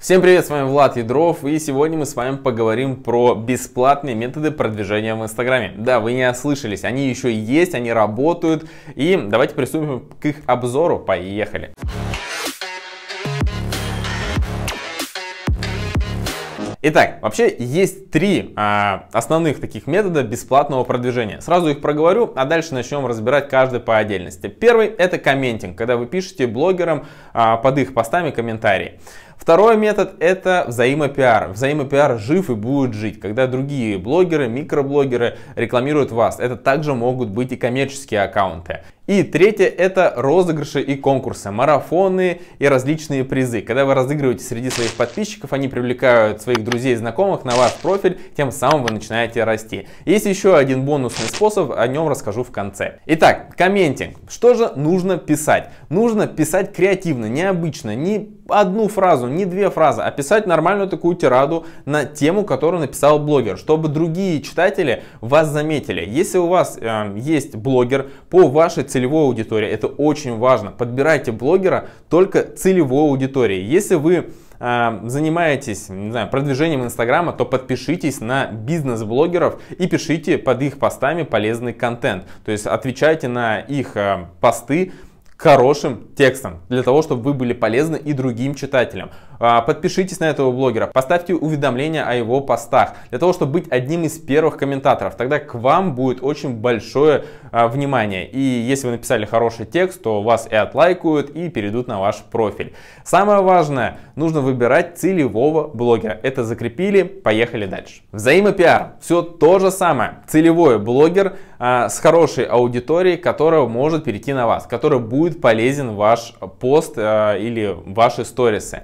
Всем привет, с вами Влад Ядров, и сегодня мы с вами поговорим про бесплатные методы продвижения в Инстаграме. Да, вы не ослышались, они еще есть, они работают, и давайте приступим к их обзору, поехали! Итак, вообще есть три а, основных таких метода бесплатного продвижения. Сразу их проговорю, а дальше начнем разбирать каждый по отдельности. Первый это комментинг, когда вы пишете блогерам а, под их постами комментарии. Второй метод это взаимопиар. Взаимопиар жив и будет жить, когда другие блогеры, микроблогеры рекламируют вас. Это также могут быть и коммерческие аккаунты. И третье – это розыгрыши и конкурсы, марафоны и различные призы. Когда вы разыгрываете среди своих подписчиков, они привлекают своих друзей и знакомых на ваш профиль, тем самым вы начинаете расти. Есть еще один бонусный способ, о нем расскажу в конце. Итак, комментинг. Что же нужно писать? Нужно писать креативно, необычно, не одну фразу, не две фразы, а писать нормальную такую тираду на тему, которую написал блогер, чтобы другие читатели вас заметили. Если у вас э, есть блогер по вашей целевой аудитории, это очень важно. Подбирайте блогера только целевой аудитории. Если вы эм, занимаетесь не знаю, продвижением Инстаграма, то подпишитесь на бизнес-блогеров и пишите под их постами полезный контент. То есть отвечайте на их эм, посты хорошим текстом, для того, чтобы вы были полезны и другим читателям. А, подпишитесь на этого блогера, поставьте уведомления о его постах, для того, чтобы быть одним из первых комментаторов. Тогда к вам будет очень большое а, внимание. И если вы написали хороший текст, то вас и отлайкают, и перейдут на ваш профиль. Самое важное, нужно выбирать целевого блогера. Это закрепили, поехали дальше. Взаимопиар. Все то же самое. Целевой блогер а, с хорошей аудиторией, которая может перейти на вас, которая будет будет полезен ваш пост э, или ваши сторисы.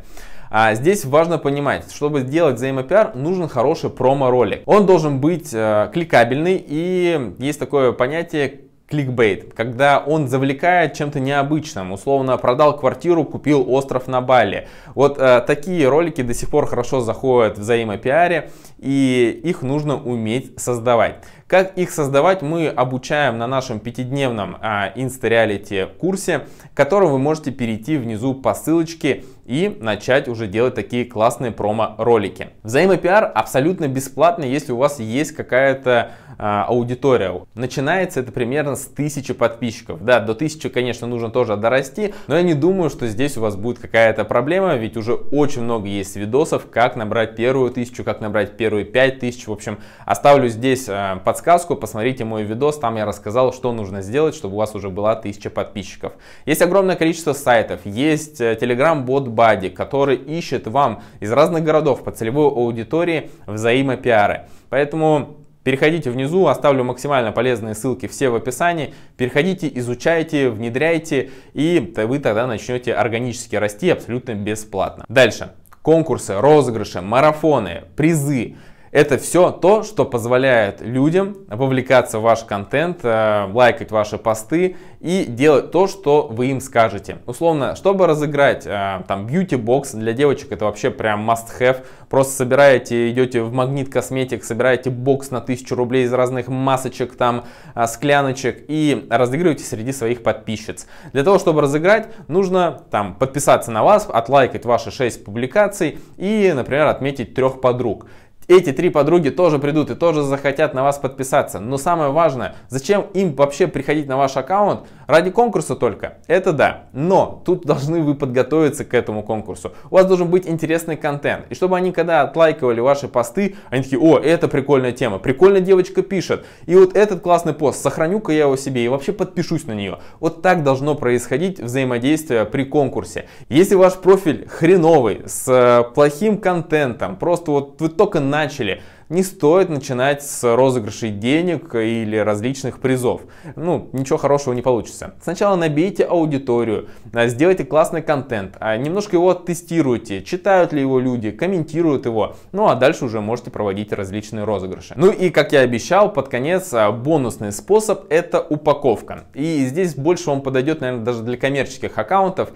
А здесь важно понимать, чтобы сделать взаимопиар, нужен хороший промо-ролик. Он должен быть э, кликабельный и есть такое понятие кликбейт, когда он завлекает чем-то необычным, условно продал квартиру, купил остров на Бали. Вот э, такие ролики до сих пор хорошо заходят в взаимопиаре, и их нужно уметь создавать. Как их создавать, мы обучаем на нашем пятидневном э, а, инста-реалити курсе, который вы можете перейти внизу по ссылочке и начать уже делать такие классные промо-ролики. Взаимопиар абсолютно бесплатный, если у вас есть какая-то а, аудитория. Начинается это примерно с тысячи подписчиков. Да, до тысячи конечно, нужно тоже дорасти, но я не думаю, что здесь у вас будет какая-то проблема, ведь уже очень много есть видосов, как набрать первую тысячу как набрать первые пять тысяч В общем, оставлю здесь а, подсказку, посмотрите мой видос, там я рассказал, что нужно сделать, чтобы у вас уже была тысяча подписчиков. Есть огромное количество сайтов, есть э, Telegram бот Бади, который ищет вам из разных городов по целевой аудитории взаимопиары. Поэтому Переходите внизу, оставлю максимально полезные ссылки все в описании. Переходите, изучайте, внедряйте, и вы тогда начнете органически расти абсолютно бесплатно. Дальше. Конкурсы, розыгрыши, марафоны, призы. Это все то, что позволяет людям вовлекаться в ваш контент, э, лайкать ваши посты и делать то, что вы им скажете. Условно, чтобы разыграть э, там beauty box для девочек, это вообще прям must-have. Просто собираете, идете в магнит косметик, собираете бокс на 1000 рублей из разных масочек, там э, скляночек и разыгрываете среди своих подписчиц. Для того, чтобы разыграть, нужно там подписаться на вас, отлайкать ваши 6 публикаций и, например, отметить трех подруг эти три подруги тоже придут и тоже захотят на вас подписаться. Но самое важное, зачем им вообще приходить на ваш аккаунт, Ради конкурса только, это да, но тут должны вы подготовиться к этому конкурсу. У вас должен быть интересный контент. И чтобы они когда отлайковали ваши посты, они такие, о, это прикольная тема, прикольная девочка пишет. И вот этот классный пост, сохраню-ка я его себе и вообще подпишусь на нее. Вот так должно происходить взаимодействие при конкурсе. Если ваш профиль хреновый, с э, плохим контентом, просто вот вы только начали, не стоит начинать с розыгрышей денег или различных призов. Ну, ничего хорошего не получится. Сначала набейте аудиторию, а, сделайте классный контент, а, немножко его тестируйте, читают ли его люди, комментируют его, ну а дальше уже можете проводить различные розыгрыши. Ну и, как я обещал, под конец а, бонусный способ – это упаковка. И здесь больше он подойдет, наверное, даже для коммерческих аккаунтов.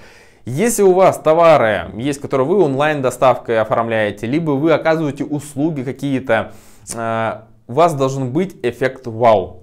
Если у вас товары есть, которые вы онлайн доставкой оформляете, либо вы оказываете услуги какие-то, э, у вас должен быть эффект вау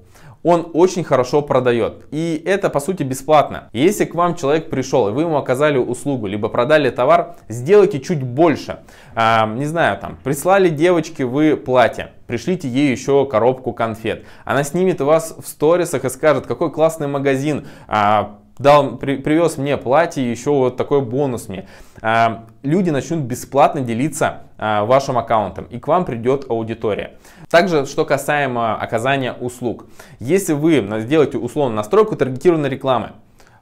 он очень хорошо продает. И это по сути бесплатно. Если к вам человек пришел и вы ему оказали услугу, либо продали товар, сделайте чуть больше. А, не знаю, там, прислали девочке вы платье, пришлите ей еще коробку конфет. Она снимет вас в сторисах и скажет, какой классный магазин, а, дал, при, привез мне платье, еще вот такой бонус мне. А, люди начнут бесплатно делиться а, вашим аккаунтом, и к вам придет аудитория. Также, что касаемо оказания услуг. Если вы сделаете условно настройку таргетированной рекламы,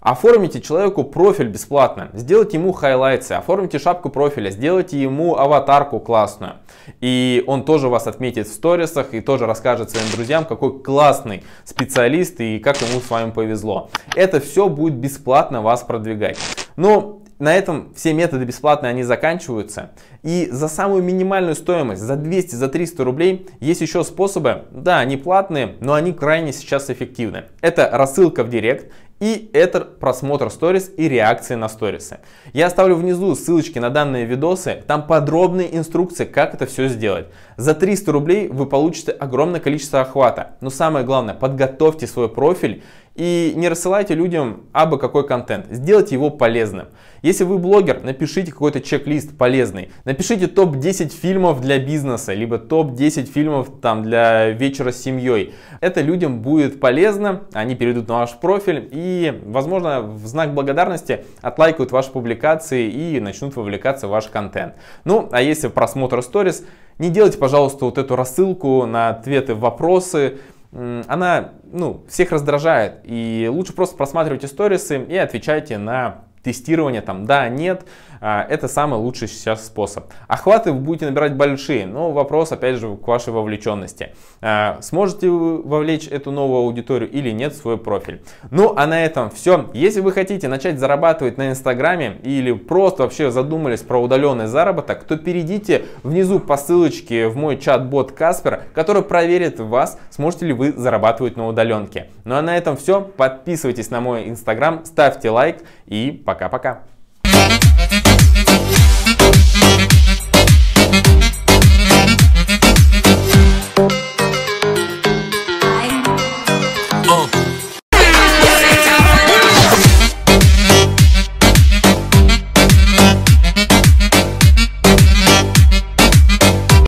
Оформите человеку профиль бесплатно, сделайте ему хайлайтсы, оформите шапку профиля, сделайте ему аватарку классную. И он тоже вас отметит в сторисах и тоже расскажет своим друзьям, какой классный специалист и как ему с вами повезло. Это все будет бесплатно вас продвигать. Но на этом все методы бесплатные, они заканчиваются. И за самую минимальную стоимость, за 200, за 300 рублей, есть еще способы. Да, они платные, но они крайне сейчас эффективны. Это рассылка в директ и это просмотр сторис и реакции на сторисы. Я оставлю внизу ссылочки на данные видосы, там подробные инструкции, как это все сделать. За 300 рублей вы получите огромное количество охвата, но самое главное, подготовьте свой профиль и не рассылайте людям абы какой контент, сделайте его полезным. Если вы блогер, напишите какой-то чек-лист полезный, напишите топ-10 фильмов для бизнеса, либо топ-10 фильмов там для вечера с семьей. Это людям будет полезно, они перейдут на ваш профиль и возможно, в знак благодарности отлайкают ваши публикации и начнут вовлекаться в ваш контент. Ну, а если просмотр сторис, не делайте, пожалуйста, вот эту рассылку на ответы, вопросы, она, ну, всех раздражает, и лучше просто просматривайте сторисы и отвечайте на тестирование, там, да, нет, а, это самый лучший сейчас способ. Охваты вы будете набирать большие, но вопрос, опять же, к вашей вовлеченности. А, сможете вы вовлечь эту новую аудиторию или нет в свой профиль. Ну, а на этом все. Если вы хотите начать зарабатывать на Инстаграме или просто вообще задумались про удаленный заработок, то перейдите внизу по ссылочке в мой чат-бот Каспер, который проверит вас, сможете ли вы зарабатывать на удаленке. Ну а на этом все. Подписывайтесь на мой Инстаграм, ставьте лайк и пока-пока.